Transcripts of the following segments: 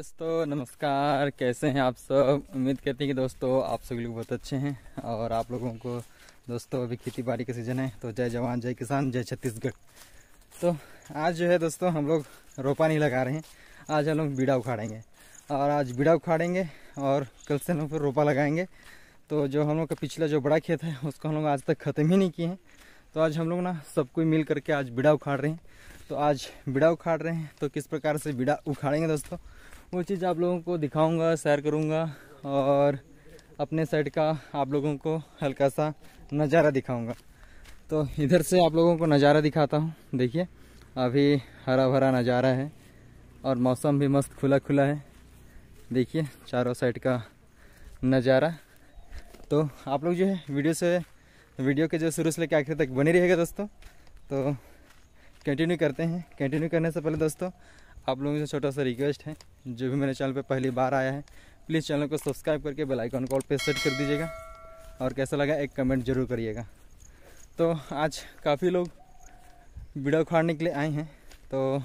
दोस्तों नमस्कार कैसे हैं आप सब उम्मीद करते हैं कि दोस्तों आप सभी लोग बहुत अच्छे हैं और आप लोगों को दोस्तों अभी खेती बाड़ी का सीज़न है तो जय जवान जय किसान जय छत्तीसगढ़ तो आज जो है दोस्तों हम लोग रोपा नहीं लगा रहे हैं आज हम लोग बीड़ा उखाड़ेंगे और आज बीड़ा उखाड़ेंगे और कल से हम लोग फिर रोपा लगाएंगे तो जो हम लोग का पिछला जो बड़ा खेत है उसको हम लोग आज तक ख़त्म ही नहीं किए हैं तो आज हम लोग ना सबको मिल करके आज बिड़ा उखाड़ रहे हैं तो आज बिड़ा उखाड़ रहे हैं तो किस प्रकार से बिड़ा उखाड़ेंगे दोस्तों वो चीज़ आप लोगों को दिखाऊंगा शेयर करूंगा और अपने साइड का आप लोगों को हल्का सा नज़ारा दिखाऊंगा तो इधर से आप लोगों को नज़ारा दिखाता हूँ देखिए अभी हरा भरा नज़ारा है और मौसम भी मस्त खुला खुला है देखिए चारों साइड का नज़ारा तो आप लोग जो है वीडियो से वीडियो के जो शुरू से लेकर आखिर तक बने रहेगा दोस्तों तो कंटिन्यू करते हैं कंटिन्यू करने से पहले दोस्तों आप लोगों से छोटा सा रिक्वेस्ट है जो भी मेरे चैनल पर पहली बार आया है प्लीज़ चैनल को सब्सक्राइब करके बेल आइकन कॉल पे सेट कर दीजिएगा और कैसा लगा एक कमेंट जरूर करिएगा तो आज काफ़ी लोग वीडियो उखाड़ने के लिए आए हैं तो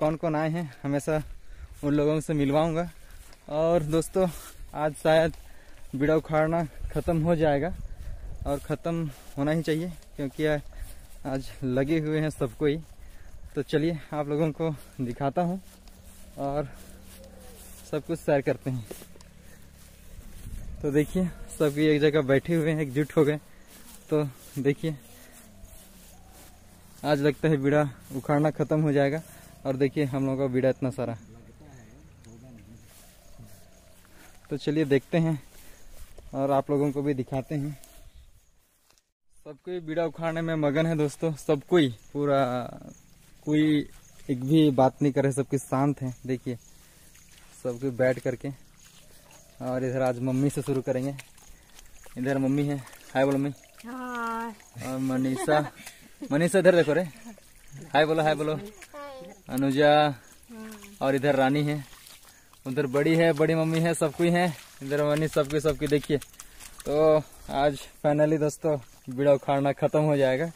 कौन कौन आए हैं हमेशा उन लोगों से मिलवाऊंगा और दोस्तों आज शायद वीडियो उखाड़ना ख़त्म हो जाएगा और ख़त्म होना ही चाहिए क्योंकि आज लगे हुए हैं सबको ही तो चलिए आप लोगों को दिखाता हूँ और सब कुछ सैर करते हैं तो देखिए सब एक जगह बैठे हुए हैं एकजुट हो गए तो देखिए आज लगता है बीड़ा उखाड़ना खत्म हो जाएगा और देखिए हम लोगों का बीड़ा इतना सारा तो चलिए देखते हैं और आप लोगों को भी दिखाते हैं सबको बीड़ा उखाड़ने में मगन है दोस्तों सबको कोई पूरा कोई एक भी बात नहीं करे कुछ शांत है देखिए सब कुछ बैठ करके और इधर आज मम्मी से शुरू करेंगे इधर मम्मी है हाय बोलो मम्मी और मनीषा मनीषा इधर देखो रे हाय बोलो हाय बोलो अनुजा और इधर रानी है उधर बड़ी है बड़ी मम्मी है सब है इधर मनी सबके सबकी देखिए तो आज फाइनली दोस्तों बीड़ा उखाड़ना खत्म हो जाएगा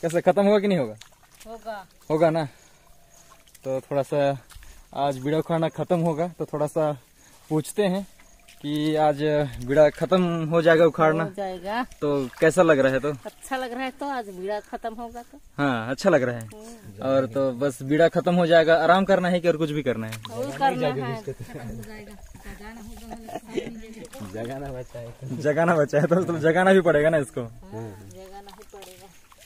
कैसे खत्म होगा कि नहीं होगा होगा होगा ना तो थोड़ा सा आज बीड़ा उखाड़ना ख़त्म होगा तो थोड़ा सा पूछते हैं कि आज बीड़ा खत्म हो जाएगा उखाड़ना जाएगा तो कैसा लग रहा है तो अच्छा लग रहा है तो आज बीड़ा खत्म होगा तो हाँ अच्छा लग रहा है हम्म। और तो बस बीड़ा खत्म हो जाएगा आराम करना है कि और कुछ भी करना है तो। जगाना बचा है जगाना बचा है तो तुम तो तो जगाना भी पड़ेगा ना इसको हम्म।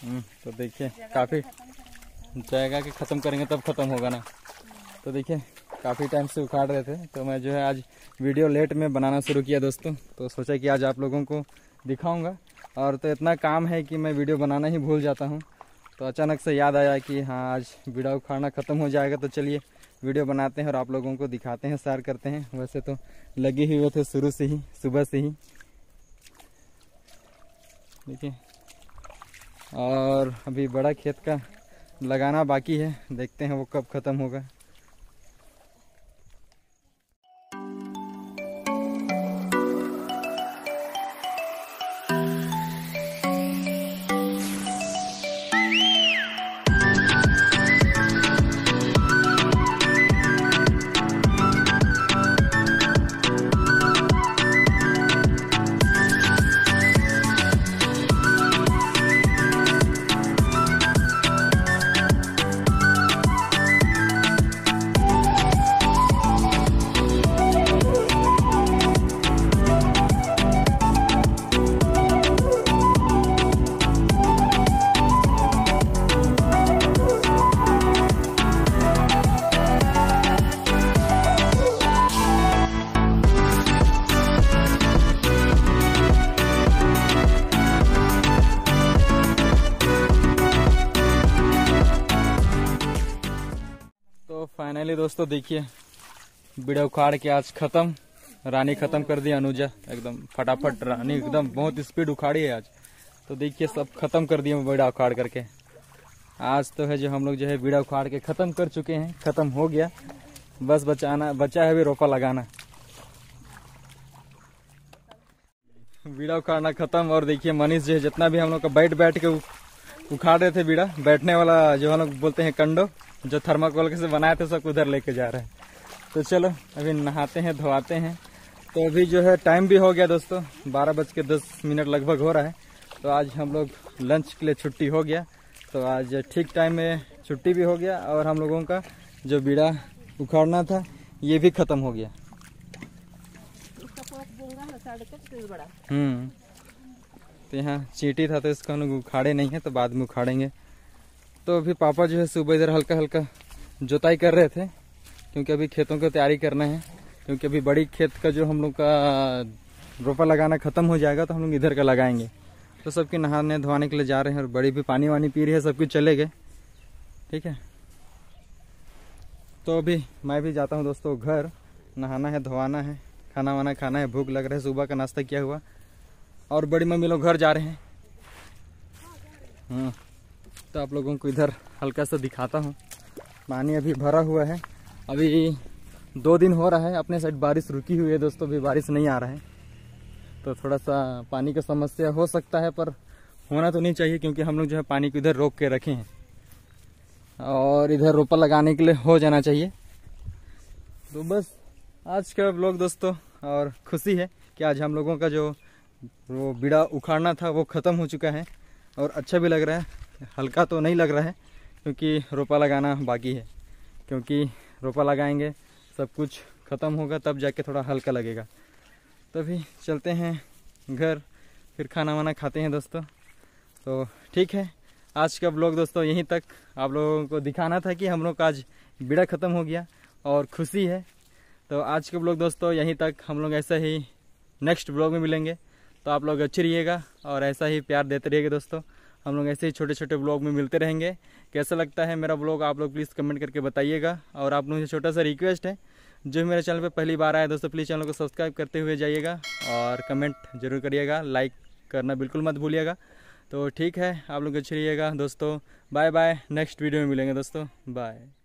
हम्म, तो देखिए काफी जाएगा कि खत्म करेंगे तब खत्म होगा ना तो देखिए काफ़ी टाइम से उखाड़ रहे थे तो मैं जो है आज वीडियो लेट में बनाना शुरू किया दोस्तों तो सोचा कि आज आप लोगों को दिखाऊंगा और तो इतना काम है कि मैं वीडियो बनाना ही भूल जाता हूँ तो अचानक से याद आया कि हाँ आज वीडियो उखाड़ना ख़त्म हो जाएगा तो चलिए वीडियो बनाते हैं और आप लोगों को दिखाते हैं सैर करते हैं वैसे तो लगे हुए थे शुरू से ही सुबह से ही देखिए और अभी बड़ा खेत का लगाना बाकी है देखते हैं वो कब ख़त्म होगा फाइनली दोस्तों देखिए वीडियो उखाड़ के आज खत्म रानी खत्म कर दी अनुजा एकदम फटाफट रानी एकदम बहुत स्पीड उखाड़ी है आज तो देखिए सब खत्म कर दिए बीड़ा उखाड़ करके आज तो है जो हम लोग जो है बीड़ा उखाड़ के खत्म कर चुके हैं खत्म हो गया बस बचाना बचा है भी रोपा लगाना बीड़ा उखाड़ना खत्म और देखिए मनीष जो है जितना भी हम लोग का बैठ बैठ के उखाड़ रहे थे बीड़ा बैठने वाला जो हम लोग बोलते हैं कंडो जो थर्माकोल से बनाए थे सब उधर लेके जा रहे हैं तो चलो अभी नहाते हैं धोआते हैं तो अभी जो है टाइम भी हो गया दोस्तों बारह बज के दस मिनट लगभग हो रहा है तो आज हम लोग लंच के लिए छुट्टी हो गया तो आज ठीक टाइम में छुट्टी भी हो गया और हम लोगों का जो बीड़ा उखाड़ना था ये भी ख़त्म हो गया हम्म तो यहाँ चींटी था तो इसको हम लोग उखाड़े नहीं है तो बाद में उखाड़ेंगे तो अभी पापा जो है सुबह इधर हल्का हल्का जुताई कर रहे थे क्योंकि अभी खेतों की तैयारी करना है क्योंकि अभी बड़ी खेत का जो हम लोग का रोपा लगाना ख़त्म हो जाएगा तो हम लोग इधर का लगाएंगे तो सबके नहाने धोने के लिए जा रहे हैं और बड़ी भी पानी वानी पी रही है सब कुछ चले गए ठीक है तो अभी मैं भी जाता हूँ दोस्तों घर नहाना है धोवाना है खाना वाना खाना है भूख लग रहा है सुबह का नाश्ता किया हुआ और बड़ी मम्मी लोग घर जा रहे हैं हाँ तो आप लोगों को इधर हल्का सा दिखाता हूँ पानी अभी भरा हुआ है अभी दो दिन हो रहा है अपने साइड बारिश रुकी हुई है दोस्तों अभी बारिश नहीं आ रहा है तो थोड़ा सा पानी का समस्या हो सकता है पर होना तो नहीं चाहिए क्योंकि हम लोग जो है पानी को इधर रोक के रखे हैं और इधर रोपा लगाने के लिए हो जाना चाहिए तो बस आज का ब्लॉग दोस्तों और खुशी है कि आज हम लोगों का जो वो बीड़ा उखाड़ना था वो ख़त्म हो चुका है और अच्छा भी लग रहा है हल्का तो नहीं लग रहा है क्योंकि रोपा लगाना बाकी है क्योंकि रोपा लगाएंगे सब कुछ ख़त्म होगा तब जाके थोड़ा हल्का लगेगा तभी चलते हैं घर फिर खाना वाना खाते हैं दोस्तों तो ठीक है आज का ब्लॉग दोस्तों यहीं तक आप लोगों को दिखाना था कि हम लोग का आज बीड़ा ख़त्म हो गया और खुशी है तो आज का ब्लॉग दोस्तों यहीं तक हम लोग ऐसा ही नेक्स्ट ब्लॉग में मिलेंगे तो आप लोग अच्छे रहिएगा और ऐसा ही प्यार देते रहिएगा दोस्तों हम लोग ऐसे ही छोटे छोटे ब्लॉग में मिलते रहेंगे कैसा लगता है मेरा ब्लॉग आप लोग प्लीज़ कमेंट करके बताइएगा और आप लोगों से छोटा सा रिक्वेस्ट है जो मेरे चैनल पर पहली बार आया दोस्तों प्लीज़ चैनल को सब्सक्राइब करते हुए जाइएगा और कमेंट जरूर करिएगा लाइक करना बिल्कुल मत भूलिएगा तो ठीक है आप लोग अच्छे रहिएगा दोस्तों बाय बाय नेक्स्ट वीडियो में मिलेंगे दोस्तों बाय